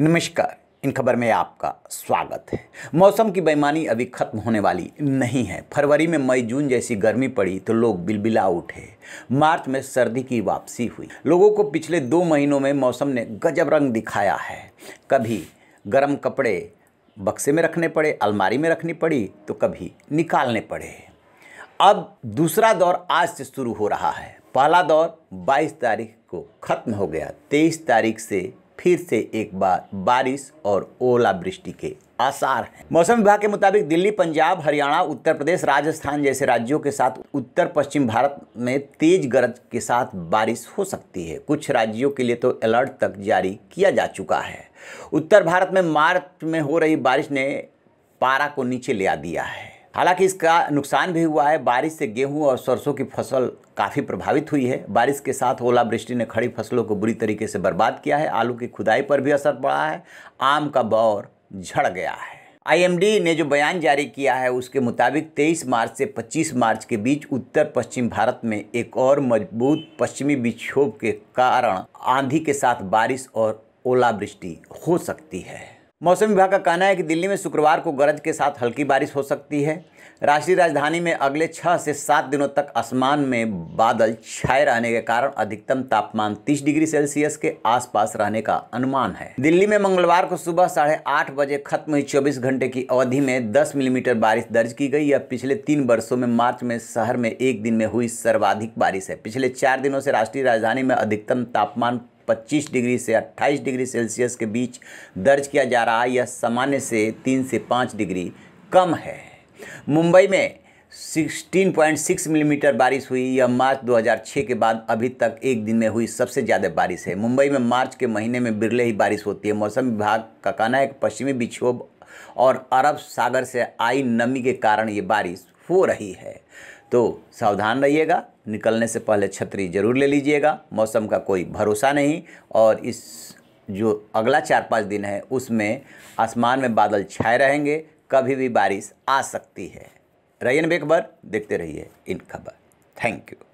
नमस्कार इन खबर में आपका स्वागत है मौसम की बेईमानी अभी खत्म होने वाली नहीं है फरवरी में मई जून जैसी गर्मी पड़ी तो लोग बिलबिला उठे मार्च में सर्दी की वापसी हुई लोगों को पिछले दो महीनों में मौसम ने गजब रंग दिखाया है कभी गर्म कपड़े बक्से में रखने पड़े अलमारी में रखनी पड़ी तो कभी निकालने पड़े अब दूसरा दौर आज से शुरू हो रहा है पहला दौर 22 तारीख को ख़त्म हो गया 23 तारीख से फिर से एक बार बारिश और ओलावृष्टि के आसार हैं मौसम विभाग के मुताबिक दिल्ली पंजाब हरियाणा उत्तर प्रदेश राजस्थान जैसे राज्यों के साथ उत्तर पश्चिम भारत में तेज गरज के साथ बारिश हो सकती है कुछ राज्यों के लिए तो अलर्ट तक जारी किया जा चुका है उत्तर भारत में मार्च में हो रही बारिश ने पारा को नीचे ले आ दिया है हालांकि इसका नुकसान भी हुआ है बारिश से गेहूं और सरसों की फसल काफ़ी प्रभावित हुई है बारिश के साथ ओलावृष्टि ने खड़ी फसलों को बुरी तरीके से बर्बाद किया है आलू की खुदाई पर भी असर पड़ा है आम का बौर झड़ गया है आईएमडी ने जो बयान जारी किया है उसके मुताबिक 23 मार्च से 25 मार्च के बीच उत्तर पश्चिम भारत में एक और मजबूत पश्चिमी विक्षोभ के कारण आंधी के साथ बारिश और ओलावृष्टि हो सकती है मौसम विभाग का कहना है कि दिल्ली में शुक्रवार को गरज के साथ हल्की बारिश हो सकती है राष्ट्रीय राजधानी में अगले छः से सात दिनों तक आसमान में बादल छाए रहने के कारण अधिकतम तापमान 30 डिग्री सेल्सियस के आसपास रहने का अनुमान है दिल्ली में मंगलवार को सुबह साढ़े आठ बजे खत्म हुई 24 घंटे की अवधि में 10 मिलीमीटर बारिश दर्ज की गई यह पिछले तीन वर्षों में मार्च में शहर में एक दिन में हुई सर्वाधिक बारिश है पिछले चार दिनों से राष्ट्रीय राजधानी में अधिकतम तापमान 25 डिग्री से 28 डिग्री सेल्सियस के बीच दर्ज किया जा रहा है यह सामान्य से तीन से पाँच डिग्री कम है मुंबई में 16.6 मिलीमीटर mm बारिश हुई यह मार्च 2006 के बाद अभी तक एक दिन में हुई सबसे ज़्यादा बारिश है मुंबई में मार्च के महीने में बिरले ही बारिश होती है मौसम विभाग का कहना है कि पश्चिमी विक्षोभ और अरब सागर से आई नमी के कारण ये बारिश हो रही है तो सावधान रहिएगा निकलने से पहले छतरी ज़रूर ले लीजिएगा मौसम का कोई भरोसा नहीं और इस जो अगला चार पाँच दिन है उसमें आसमान में बादल छाए रहेंगे कभी भी बारिश आ सकती है रयन बेकबर देखते रहिए इन खबर थैंक यू